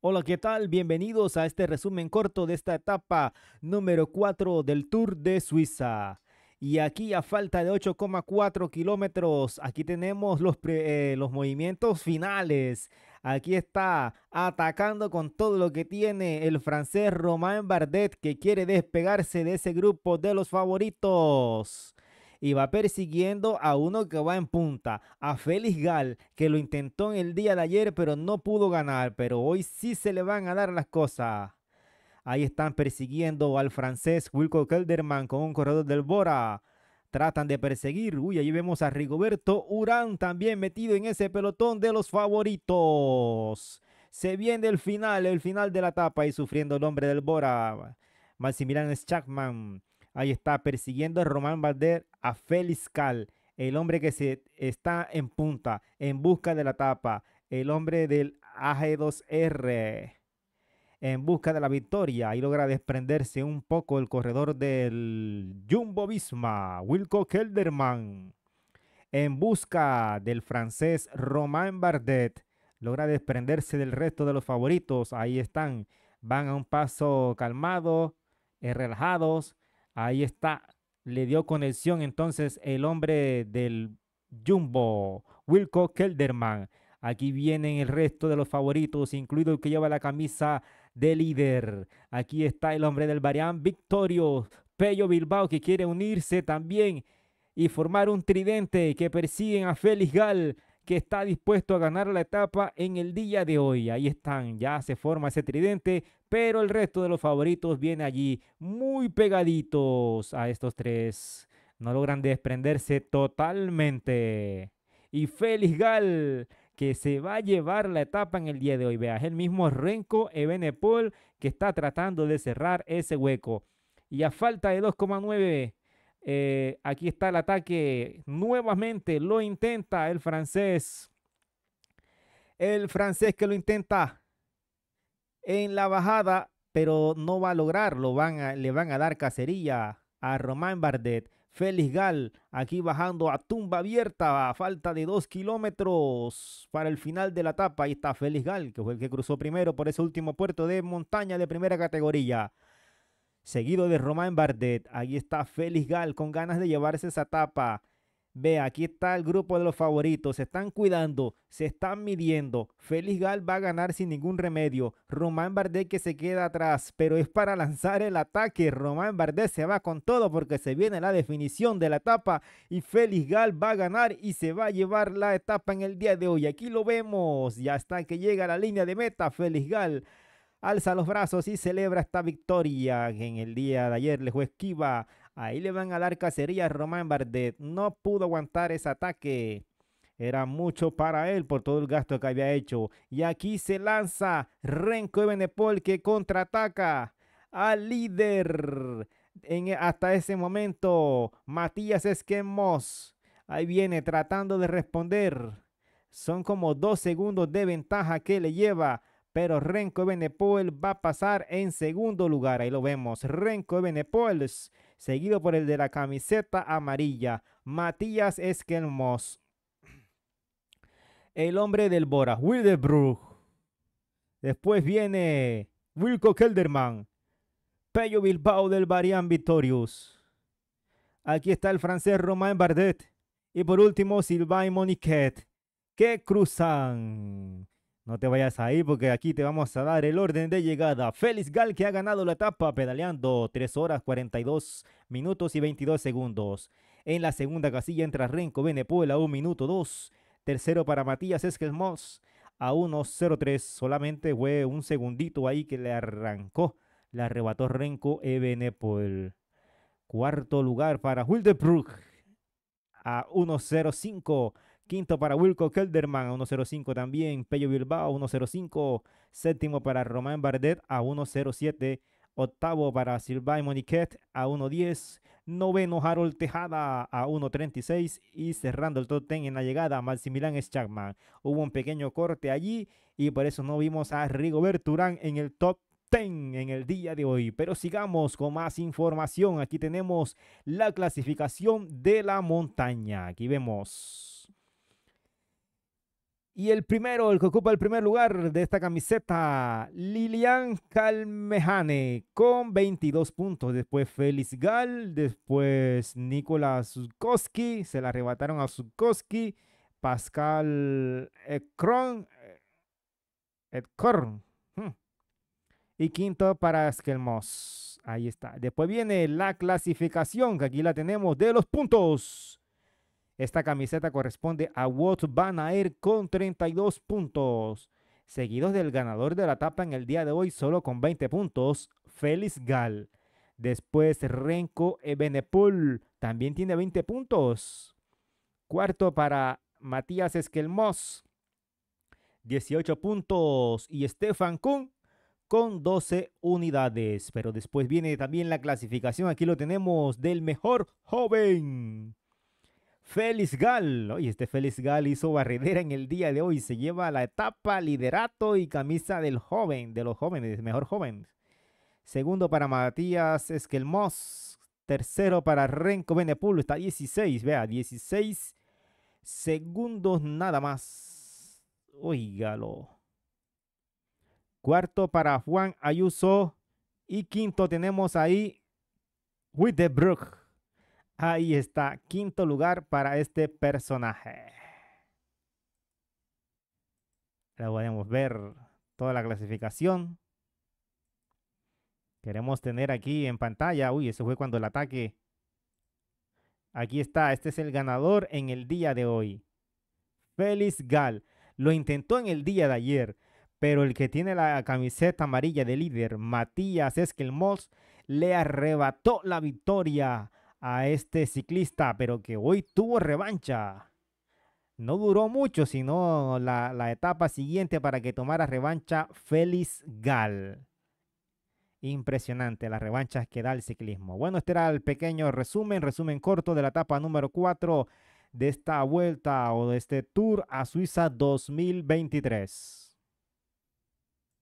Hola, ¿qué tal? Bienvenidos a este resumen corto de esta etapa número 4 del Tour de Suiza. Y aquí a falta de 8,4 kilómetros, aquí tenemos los, eh, los movimientos finales. Aquí está atacando con todo lo que tiene el francés Romain Bardet que quiere despegarse de ese grupo de los favoritos y va persiguiendo a uno que va en punta, a Félix Gal, que lo intentó en el día de ayer pero no pudo ganar, pero hoy sí se le van a dar las cosas. Ahí están persiguiendo al francés Wilco Kelderman con un corredor del Bora. Tratan de perseguir. Uy, ahí vemos a Rigoberto Urán también metido en ese pelotón de los favoritos. Se viene el final, el final de la etapa y sufriendo el hombre del Bora. Maximilian Schachmann. Ahí está, persiguiendo a Román Bardet, a Félix Cal, el hombre que se está en punta, en busca de la tapa, el hombre del AG2R, en busca de la victoria. Ahí logra desprenderse un poco el corredor del Jumbo Visma, Wilco Kelderman. En busca del francés Romain Bardet. Logra desprenderse del resto de los favoritos. Ahí están. Van a un paso calmado, eh, relajados Ahí está. Le dio conexión entonces el hombre del Jumbo, Wilco Kelderman. Aquí vienen el resto de los favoritos, incluido el que lleva la camisa de líder. Aquí está el hombre del Barián, Victorio Pello Bilbao, que quiere unirse también y formar un tridente que persiguen a Félix Gal que está dispuesto a ganar la etapa en el día de hoy. Ahí están, ya se forma ese tridente, pero el resto de los favoritos viene allí muy pegaditos a estos tres. No logran desprenderse totalmente. Y Félix Gal, que se va a llevar la etapa en el día de hoy. Veas, el mismo Renko Ebenepol que está tratando de cerrar ese hueco. Y a falta de 2,9 eh, aquí está el ataque. Nuevamente lo intenta el francés. El francés que lo intenta en la bajada, pero no va a lograrlo. le van a dar cacería a Román Bardet. Félix Gal aquí bajando a tumba abierta a falta de dos kilómetros para el final de la etapa. Ahí está Félix Gal, que fue el que cruzó primero por ese último puerto de montaña de primera categoría seguido de Romain Bardet. Ahí está Félix Gal con ganas de llevarse esa etapa, Ve, aquí está el grupo de los favoritos. Se están cuidando, se están midiendo. Félix Gal va a ganar sin ningún remedio. Romain Bardet que se queda atrás, pero es para lanzar el ataque. Romain Bardet se va con todo porque se viene la definición de la etapa. Y Félix Gal va a ganar y se va a llevar la etapa en el día de hoy. Aquí lo vemos. Ya está que llega a la línea de meta, Félix Gal alza los brazos y celebra esta victoria en el día de ayer le fue esquiva. Ahí le van a dar cacería Román Bardet. No pudo aguantar ese ataque. Era mucho para él por todo el gasto que había hecho. Y aquí se lanza Renko de Benepol que contraataca al líder. En, e, hasta ese momento, Matías Esquemos. Ahí viene tratando de responder. Son como dos segundos de ventaja que le lleva pero Renko Ebenepoel va a pasar en segundo lugar. Ahí lo vemos. Renko Ebenepoel, seguido por el de la camiseta amarilla, Matías Esquelmos. El hombre del Bora, Wildebrug. Después viene Wilco Kelderman. Pello Bilbao del Barian Victorious. Aquí está el francés Romain Bardet. Y por último, Sylvain Moniquet. Que cruzan. No te vayas ahí porque aquí te vamos a dar el orden de llegada. Félix Gal que ha ganado la etapa pedaleando 3 horas 42 minutos y 22 segundos. En la segunda casilla entra Renko Benepoel a 1 minuto 2. Tercero para Matías Esquelmos a 1.03. Solamente fue un segundito ahí que le arrancó. Le arrebató Renko Ebenepoel. Cuarto lugar para Wildebruck a 1.05. Quinto para Wilco Kelderman a 1.05 también. Pello Bilbao a 1.05. Séptimo para Romain Bardet a 1.07. Octavo para Sylvain Moniquet a 1.10. Noveno Harold Tejada a 1.36. Y cerrando el top ten en la llegada, Maximilán Schachman. Hubo un pequeño corte allí y por eso no vimos a rigo Urán en el top Ten en el día de hoy. Pero sigamos con más información. Aquí tenemos la clasificación de la montaña. Aquí vemos. Y el primero, el que ocupa el primer lugar de esta camiseta, Lilian Calmejane, con 22 puntos. Después Félix Gal, después Nicolás zukoski se la arrebataron a Zukoski, Pascal Ekron, Edcorn. Hmm. Y quinto para Esquelmos. Ahí está. Después viene la clasificación, que aquí la tenemos de los puntos. Esta camiseta corresponde a Wout Van Aert con 32 puntos, seguidos del ganador de la etapa en el día de hoy solo con 20 puntos, Félix Gall. Después Renko Ebenepul también tiene 20 puntos. Cuarto para Matías Esquelmos, 18 puntos. Y Stefan Kuhn con 12 unidades. Pero después viene también la clasificación. Aquí lo tenemos del mejor joven. ¡Feliz Gal. Oye, este Félix Gal hizo barredera en el día de hoy. Se lleva la etapa, liderato y camisa del joven, de los jóvenes, mejor joven. Segundo para Matías Esquelmos. Tercero para Renko Benepulo. Está 16, vea, 16 segundos nada más. Oígalo. Cuarto para Juan Ayuso. Y quinto tenemos ahí Wittebrook. Ahí está, quinto lugar para este personaje. Ahora podemos ver toda la clasificación. Queremos tener aquí en pantalla. Uy, eso fue cuando el ataque. Aquí está, este es el ganador en el día de hoy. Félix Gal. Lo intentó en el día de ayer, pero el que tiene la camiseta amarilla de líder, Matías Esquelmos, le arrebató la victoria a este ciclista, pero que hoy tuvo revancha. No duró mucho, sino la, etapa siguiente para que tomara revancha Félix Gal. Impresionante las revanchas que da el ciclismo. Bueno, este era el pequeño resumen, resumen corto de la etapa número 4 de esta vuelta o de este Tour a Suiza 2023.